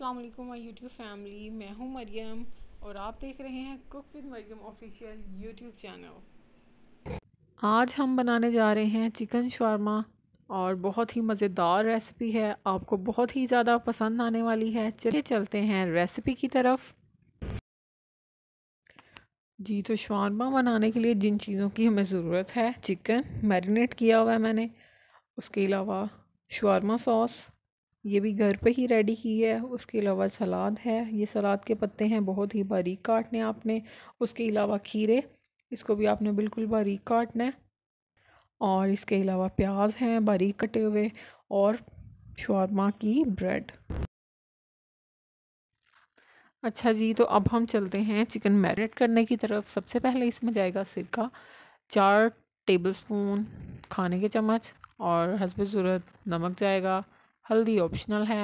अस्सलाम वालेकुम my YouTube family मैं हूं मरियम और आप देख रहे हैं cook with Mariam official YouTube channel आज हम बनाने जा रहे हैं चिकन शर्मा और बहुत ही मज़ेदार रेसिपी है आपको बहुत ही ज़्यादा पसंद आने वाली है चलिए चलते हैं रेसिपी की तरफ जी तो शौरमा बनाने के लिए जिन चीज़ों की हमें ज़रूरत है चिकन मैरिनेट किया हुआ है मैंने उसके अलावा शौरमा सॉस ये भी घर पे ही रेडी की है उसके अलावा सलाद है ये सलाद के पत्ते हैं बहुत ही बारीक काटने आपने उसके अलावा खीरे इसको भी आपने बिल्कुल बारीक काटना है और इसके अलावा प्याज हैं बारीक कटे हुए और शौरमा की ब्रेड अच्छा जी तो अब हम चलते हैं चिकन मैरिनेट करने की तरफ सबसे पहले इसमें जाएगा सिरका चार टेबलस्पून खाने के चम्मच और हसब ज़रूरत नमक जाएगा हल्दी ऑप्शनल है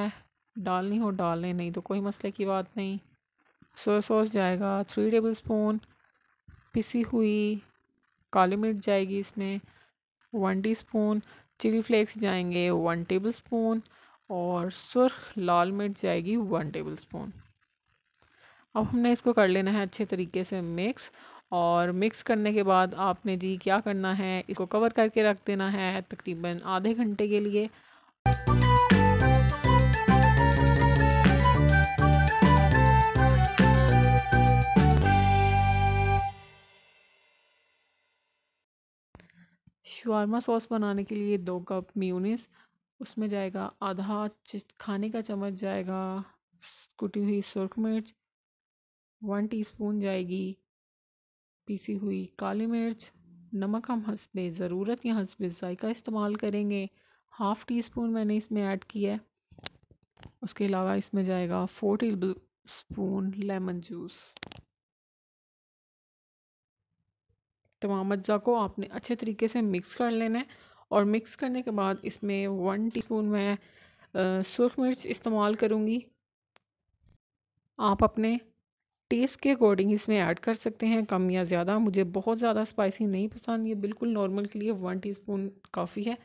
डालनी हो डाल लें नहीं तो कोई मसले की बात नहीं सोया सॉस जाएगा थ्री टेबल स्पून पिसी हुई काली मिर्च जाएगी इसमें वन टीस्पून चिली फ्लेक्स जाएंगे वन टेबल स्पून और सुर्ख लाल मिर्च जाएगी वन टेबल स्पून अब हमने इसको कर लेना है अच्छे तरीके से मिक्स और मिक्स करने के बाद आपने जी क्या करना है इसको कवर करके रख देना है तकरीबन आधे घंटे के लिए शुरमा सॉस बनाने के लिए दो कप म्यूनिस उसमें जाएगा आधा खाने का चम्मच जाएगा कुटी हुई सुरख मिर्च वन टीस्पून जाएगी पीसी हुई काली मिर्च नमक हम हंसबे ज़रूरत या हंसबे जायका इस्तेमाल करेंगे हाफ़ टी स्पून मैंने इसमें ऐड किया है उसके अलावा इसमें जाएगा four tablespoon lemon juice तमाम अज्जा को आपने अच्छे तरीके से मिक्स कर लेना है और मिक्स करने के बाद इसमें वन टीस्पून मैं सुरख मिर्च इस्तेमाल करूँगी आप अपने टेस्ट के अकॉर्डिंग इसमें ऐड कर सकते हैं कम या ज़्यादा मुझे बहुत ज़्यादा स्पाइसी नहीं पसंद ये बिल्कुल नॉर्मल के लिए वन टीस्पून काफ़ी है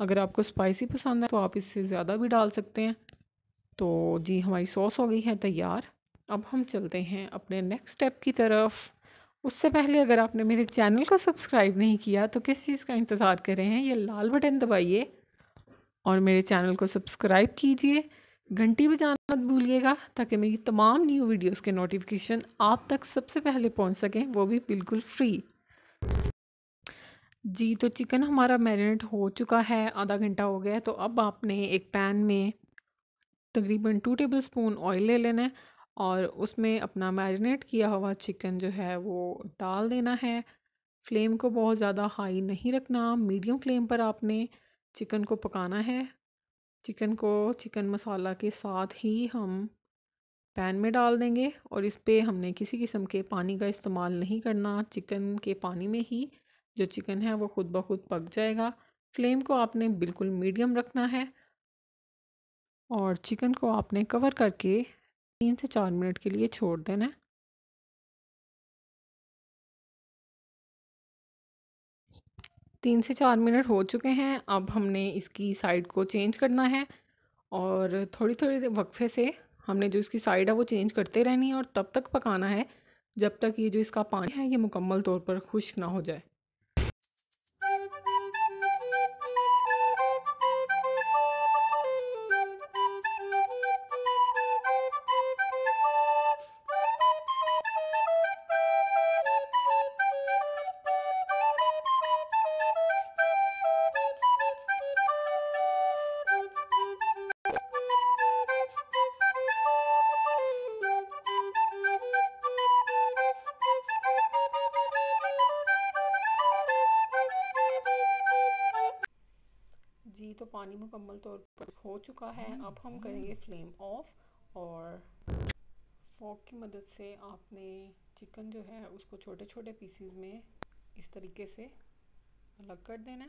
अगर आपको स्पाइसी पसंद है तो आप इससे ज़्यादा भी डाल सकते हैं तो जी हमारी सॉस हो गई है तैयार अब हम चलते हैं अपने नेक्स्ट स्टेप की तरफ उससे पहले अगर आपने मेरे चैनल को सब्सक्राइब नहीं किया तो किस चीज़ का इंतज़ार कर रहे हैं ये लाल बटन दबाइए और मेरे चैनल को सब्सक्राइब कीजिए घंटी बजाना मत भूलिएगा ताकि मेरी तमाम न्यू वीडियोस के नोटिफिकेशन आप तक सबसे पहले पहुंच सकें वो भी बिल्कुल फ्री जी तो चिकन हमारा मैरिनेट हो चुका है आधा घंटा हो गया तो अब आपने एक पैन में तकरीबन टू टेबल स्पून ऑयल ले लेना है और उसमें अपना मैरिनेट किया हुआ चिकन जो है वो डाल देना है फ्लेम को बहुत ज़्यादा हाई नहीं रखना मीडियम फ्लेम पर आपने चिकन को पकाना है चिकन को चिकन मसाला के साथ ही हम पैन में डाल देंगे और इस पर हमने किसी किस्म के पानी का इस्तेमाल नहीं करना चिकन के पानी में ही जो चिकन है वो खुद ब खुद पक जाएगा फ्लेम को आपने बिल्कुल मीडियम रखना है और चिकन को आपने कवर करके तीन से चार मिनट के लिए छोड़ देना तीन से चार मिनट हो चुके हैं अब हमने इसकी साइड को चेंज करना है और थोड़ी थोड़ी वक्फे से हमने जो इसकी साइड है वो चेंज करते रहनी है और तब तक पकाना है जब तक ये जो इसका पानी है ये मुकम्मल तौर पर खुश्क ना हो जाए तो पानी मुकम्मल तौर पर हो चुका है हम्म। अब हम करेंगे फ्लेम ऑफ और फोक की मदद से आपने चिकन जो है उसको छोटे छोटे पीसीज में इस तरीके से अलग कर देना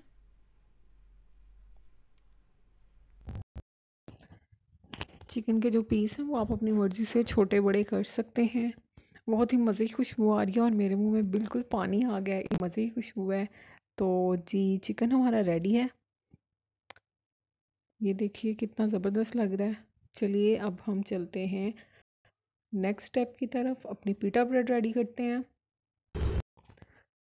चिकन के जो पीस हैं वो आप अपनी मर्ज़ी से छोटे बड़े कर सकते हैं बहुत ही मज़े की खुशबू आ रही है और मेरे मुंह में बिल्कुल पानी आ गया है मज़े की खुशबू है तो जी चिकन हमारा रेडी है ये देखिए कितना ज़बरदस्त लग रहा है चलिए अब हम चलते हैं नेक्स्ट स्टेप की तरफ अपनी पीटा ब्रेड रेडी करते हैं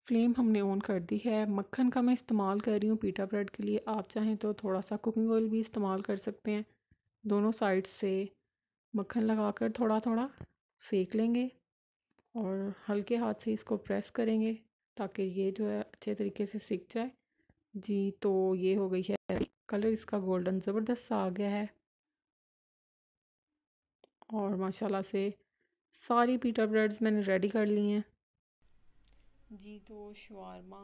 फ्लेम हमने ऑन कर दी है मक्खन का मैं इस्तेमाल कर रही हूँ पीटा ब्रेड के लिए आप चाहें तो थोड़ा सा कुकिंग ऑयल भी इस्तेमाल कर सकते हैं दोनों साइड से मक्खन लगाकर थोड़ा थोड़ा सेक लेंगे और हल्के हाथ से इसको प्रेस करेंगे ताकि ये जो है अच्छे तरीके से सीख जाए जी तो ये हो गई है कलर इसका गोल्डन ज़बरदस्त आ गया है और माशाल्लाह से सारी पीटा ब्रेड्स मैंने रेडी कर ली हैं जी तो शवारमा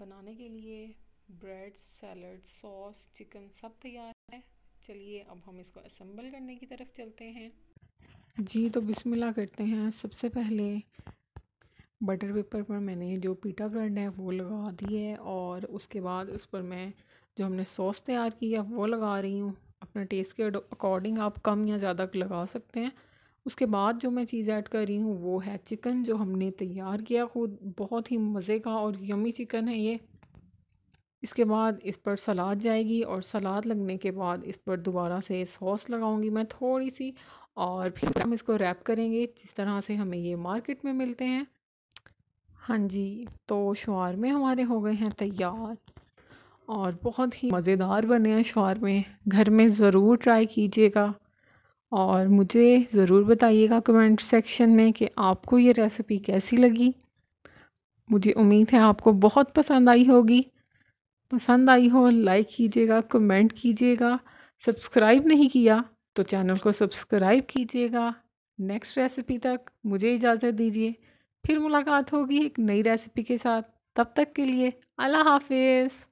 बनाने के लिए ब्रेड सैलड सॉस चिकन सब तैयार है चलिए अब हम इसको असम्बल करने की तरफ चलते हैं जी तो बिस्मिल्लाह करते हैं सबसे पहले बटर पेपर पर मैंने जो पीटा ब्रेड है वो लगा दी है और उसके बाद उस पर मैं जो हमने सॉस तैयार की है वो लगा रही हूँ अपने टेस्ट के अकॉर्डिंग आप कम या ज़्यादा लगा सकते हैं उसके बाद जो मैं चीज़ ऐड कर रही हूँ वो है चिकन जो हमने तैयार किया खुद बहुत ही मज़े का और यमी चिकन है ये इसके बाद इस पर सलाद जाएगी और सलाद लगने के बाद इस पर दोबारा से सॉस लगाऊंगी मैं थोड़ी सी और फिर हम इसको रैप करेंगे जिस तरह से हमें ये मार्केट में मिलते हैं हाँ जी तो शुआर में हमारे हो गए हैं तैयार और बहुत ही मज़ेदार बने हैं में घर में ज़रूर ट्राई कीजिएगा और मुझे ज़रूर बताइएगा कमेंट सेक्शन में कि आपको ये रेसिपी कैसी लगी मुझे उम्मीद है आपको बहुत पसंद आई होगी पसंद आई हो लाइक कीजिएगा कमेंट कीजिएगा सब्सक्राइब नहीं किया तो चैनल को सब्सक्राइब कीजिएगा नेक्स्ट रेसिपी तक मुझे इजाज़त दीजिए फिर मुलाकात होगी एक नई रेसिपी के साथ तब तक के लिए अल्लाह हाफिज़